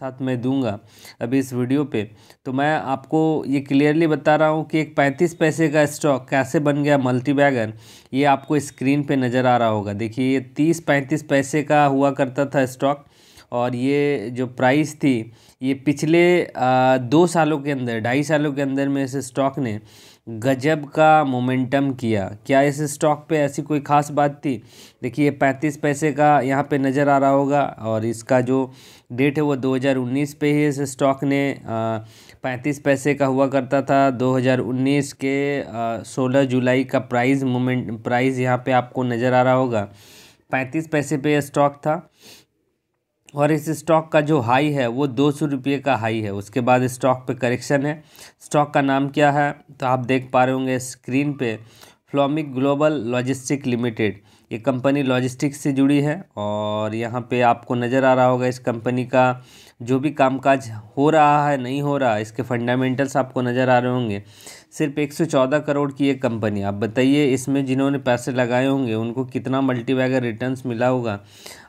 साथ मैं दूंगा अभी इस वीडियो पे तो मैं आपको ये क्लियरली बता रहा हूँ कि एक पैंतीस पैसे का स्टॉक कैसे बन गया मल्टी बैगन ये आपको स्क्रीन पे नज़र आ रहा होगा देखिए ये तीस पैंतीस पैसे का हुआ करता था स्टॉक और ये जो प्राइस थी ये पिछले आ, दो सालों के अंदर ढाई सालों के अंदर में इस स्टॉक ने गजब का मोमेंटम किया क्या इस स्टॉक पे ऐसी कोई ख़ास बात थी देखिए ये पैंतीस पैसे का यहाँ पे नज़र आ रहा होगा और इसका जो डेट है वो 2019 पे ही इस स्टॉक ने पैंतीस पैसे का हुआ करता था 2019 के सोलह जुलाई का प्राइस मोमेंट प्राइस यहाँ पे आपको नज़र आ रहा होगा पैंतीस पैसे पे स्टॉक था और इस स्टॉक का जो हाई है वो दो सौ रुपये का हाई है उसके बाद स्टॉक पे करेक्शन है स्टॉक का नाम क्या है तो आप देख पा रहे होंगे स्क्रीन पे फ्लॉमिक ग्लोबल लॉजिस्टिक लिमिटेड ये कंपनी लॉजिस्टिक्स से जुड़ी है और यहाँ पे आपको नज़र आ रहा होगा इस कंपनी का जो भी कामकाज हो रहा है नहीं हो रहा इसके फंडामेंटल्स आपको नज़र आ रहे होंगे सिर्फ 114 करोड़ की एक कंपनी आप बताइए इसमें जिन्होंने पैसे लगाए होंगे उनको कितना मल्टीबैगर रिटर्न्स मिला होगा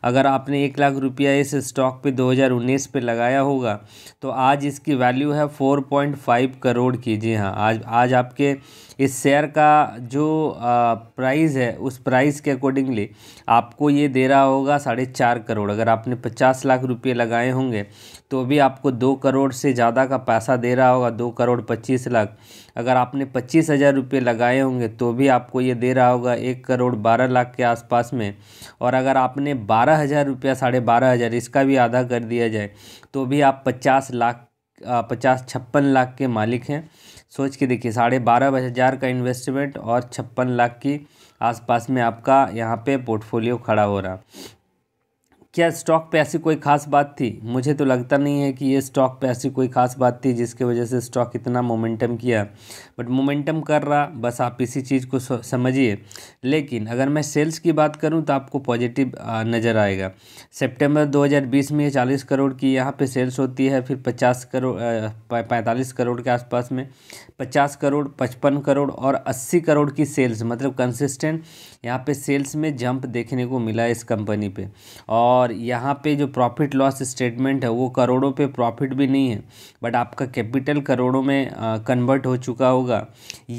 अगर आपने एक लाख रुपया इस स्टॉक पे 2019 पे लगाया होगा तो आज इसकी वैल्यू है 4.5 करोड़ की जी हाँ आज आज आपके इस शेयर का जो प्राइस है उस प्राइस के अकॉर्डिंगली आपको ये दे रहा होगा साढ़े चार करोड़ अगर आपने पचास लाख रुपये लगाए होंगे तो भी आपको दो करोड़ से ज़्यादा का पैसा दे रहा होगा दो करोड़ पच्चीस लाख अगर अगर आपने पच्चीस हज़ार रुपये लगाए होंगे तो भी आपको ये दे रहा होगा एक करोड़ बारह लाख के आसपास में और अगर आपने बारह हज़ार रुपया साढ़े बारह हज़ार इसका भी आधा कर दिया जाए तो भी आप पचास लाख पचास छप्पन लाख के मालिक हैं सोच के देखिए साढ़े बारह हज़ार का इन्वेस्टमेंट और छप्पन लाख की आसपास में आपका यहाँ पे पोर्टफोलियो खड़ा हो रहा क्या स्टॉक पे ऐसी कोई खास बात थी मुझे तो लगता नहीं है कि ये स्टॉक पे ऐसी कोई खास बात थी जिसके वजह से स्टॉक इतना मोमेंटम किया बट मोमेंटम कर रहा बस आप इसी चीज़ को समझिए लेकिन अगर मैं सेल्स की बात करूं तो आपको पॉजिटिव नज़र आएगा सितंबर 2020 में ये 40 करोड़ की यहाँ पे सेल्स होती है फिर 50 करोड़ पैंतालीस करोड़ के आसपास में पचास करोड़ पचपन करोड़ और अस्सी करोड़ की सेल्स मतलब कंसिस्टेंट यहाँ पर सेल्स में जंप देखने को मिला इस कंपनी पर और और यहाँ पे जो प्रॉफिट लॉस स्टेटमेंट है वो करोड़ों पे प्रॉफिट भी नहीं है बट आपका कैपिटल करोड़ों में कन्वर्ट हो चुका होगा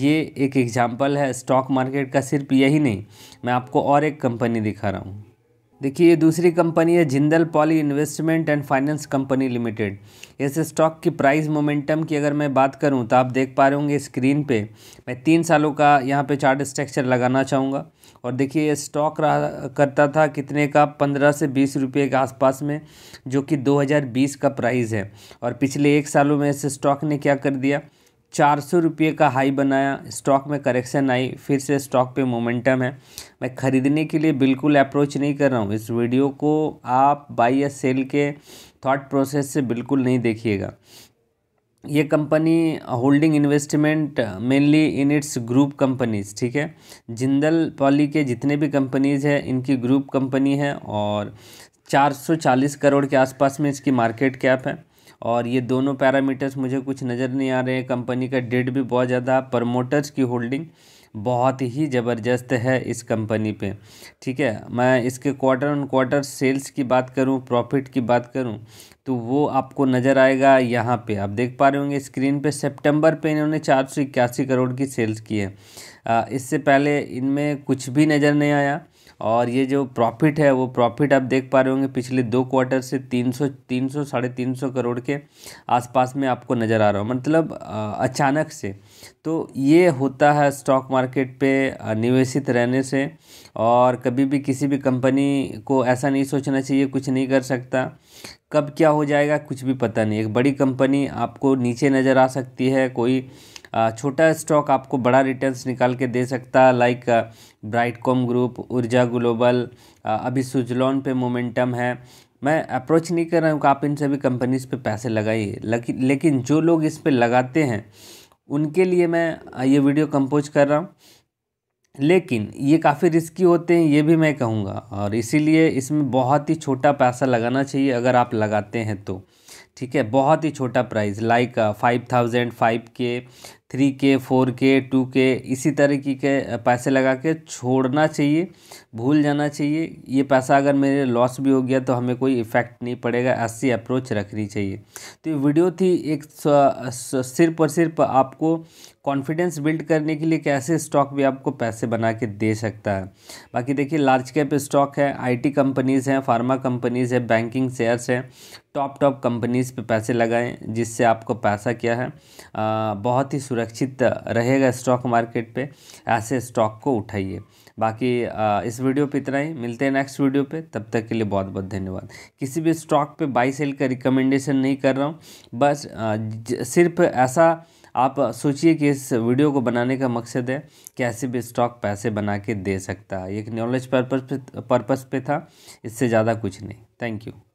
ये एक एग्जांपल है स्टॉक मार्केट का सिर्फ यही नहीं मैं आपको और एक कंपनी दिखा रहा हूँ देखिए ये दूसरी कंपनी है Jindal poly investment and finance company limited इस स्टॉक की प्राइस मोमेंटम की अगर मैं बात करूँ तो आप देख पा रहे होंगे स्क्रीन पे मैं तीन सालों का यहाँ पे चार्ट स्ट्रक्चर लगाना चाहूँगा और देखिए ये स्टॉक रहा करता था कितने का पंद्रह से बीस रुपये के आसपास में जो कि 2020 का प्राइस है और पिछले एक सालों में इस स्टॉक ने क्या कर दिया चार सौ रुपये का हाई बनाया स्टॉक में करेक्शन आई फिर से स्टॉक पे मोमेंटम है मैं ख़रीदने के लिए बिल्कुल अप्रोच नहीं कर रहा हूँ इस वीडियो को आप बाई या सेल के थॉट प्रोसेस से बिल्कुल नहीं देखिएगा ये company holding investment mainly in its group companies ठीक है जिंदल पॉली के जितने भी कंपनीज हैं इनकी ग्रुप कंपनी है और 440 करोड़ के आसपास में इसकी मार्केट कैप है और ये दोनों पैरामीटर्स मुझे कुछ नज़र नहीं आ रहे हैं कंपनी का डेट भी बहुत ज़्यादा प्रमोटर्स की होल्डिंग बहुत ही ज़बरदस्त है इस कंपनी पे ठीक है मैं इसके क्वार्टर ऑन क्वार्टर सेल्स की बात करूं प्रॉफिट की बात करूं तो वो आपको नज़र आएगा यहाँ पे आप देख पा रहे होंगे स्क्रीन पे सितंबर पे इन्होंने चार सौ इक्यासी करोड़ की सेल्स की है इससे पहले इनमें कुछ भी नज़र नहीं आया और ये जो प्रॉफिट है वो प्रॉफिट आप देख पा रहे होंगे पिछले दो क्वार्टर से तीन सौ तीन सौ साढ़े तीन सौ करोड़ के आसपास में आपको नज़र आ रहा हो मतलब अचानक से तो ये होता है स्टॉक मार्केट पे निवेशित रहने से और कभी भी किसी भी कंपनी को ऐसा नहीं सोचना चाहिए कुछ नहीं कर सकता कब क्या हो जाएगा कुछ भी पता नहीं एक बड़ी कंपनी आपको नीचे नज़र आ सकती है कोई छोटा स्टॉक आपको बड़ा रिटर्न्स निकाल के दे सकता like Brightcom group Urja global अभी सुजलॉन पे मोमेंटम है मैं अप्रोच नहीं कर रहा हूँ कि आप इन सभी कंपनीज़ पे पैसे लगाइए लेकिन जो लोग इस पर लगाते हैं उनके लिए मैं ये वीडियो कंपोज कर रहा हूँ लेकिन ये काफ़ी रिस्की होते हैं ये भी मैं कहूँगा और इसीलिए इसमें बहुत ही छोटा पैसा लगाना चाहिए अगर आप लगाते हैं तो ठीक है बहुत ही छोटा price like five thousand five के थ्री के फोर के टू के इसी तरीके के पैसे लगा के छोड़ना चाहिए भूल जाना चाहिए ये पैसा अगर मेरे लॉस भी हो गया तो हमें कोई इफेक्ट नहीं पड़ेगा ऐसी अप्रोच रखनी चाहिए तो ये वीडियो थी एक सिर्फ और सिर्फ आपको कॉन्फिडेंस बिल्ड करने के लिए कैसे स्टॉक भी आपको पैसे बना के दे सकता है बाकी देखिए लार्ज कैप स्टॉक है आईटी कंपनीज़ हैं फार्मा कंपनीज़ हैं बैंकिंग शेयर्स हैं टॉप टॉप कंपनीज़ पे पैसे लगाएं जिससे आपको पैसा क्या है आ, बहुत ही सुरक्षित सुरक्षित रहेगा स्टॉक मार्केट पे ऐसे स्टॉक को उठाइए बाकी इस वीडियो पे इतना ही मिलते हैं नेक्स्ट वीडियो पे तब तक के लिए बहुत बहुत धन्यवाद किसी भी स्टॉक पे बाई सेल का रिकमेंडेशन नहीं कर रहा हूँ बस सिर्फ ऐसा आप सोचिए कि इस वीडियो को बनाने का मकसद है कि ऐसे भी स्टॉक पैसे बना के दे सकता है एक नॉलेज पर्पज पर्पज पे था इससे ज़्यादा कुछ नहीं थैंक यू